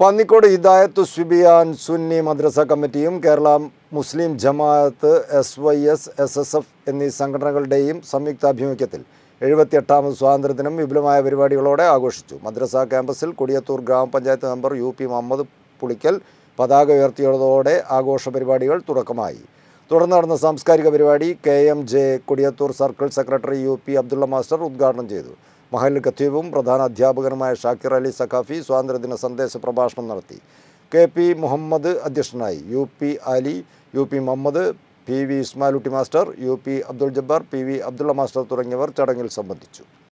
പന്നിക്കോട് ഹിദായത്ത് സുബിയാൻ സുന്നി മദ്രസ കമ്മിറ്റിയും Kerala Muslim Jamaath S Y S S S F എന്നീ സംഘടനകളുടെയും സംയുക്താഭിമുഖ്യത്തിൽ എഴുപത്തിയെട്ടാമത് സ്വാതന്ത്ര്യദിനം വിപുലമായ പരിപാടികളോടെ ആഘോഷിച്ചു മദ്രസ ക്യാമ്പസിൽ കൊടിയത്തൂർ ഗ്രാമപഞ്ചായത്ത് member U P Muhammad Pulikkal പതാക ഉയർത്തിയതോടെ ആഘോഷ പരിപാടികൾ തുടക്കമായി തുടർന്ന് നടന്ന സാംസ്കാരിക പരിപാടി K M J Kodiyathur circle secretary U P Abdulla master ഉദ്ഘാടനം ചെയ്തു മഹൽ ഖത്തീബും പ്രധാന അധ്യാപകനുമായ ഷാക്കിർ അലി സഖാഫി സ്വാതന്ത്ര്യദിന സന്ദേശ പ്രഭാഷണം നടത്തി കെ പി മുഹമ്മദ് അധ്യക്ഷനായി U P Ali U P Muhammad P V Ismalutty master U P Abdul Jabbar P V Abdulla master തുടങ്ങിയവർ ചടങ്ങിൽ സംബന്ധിച്ചു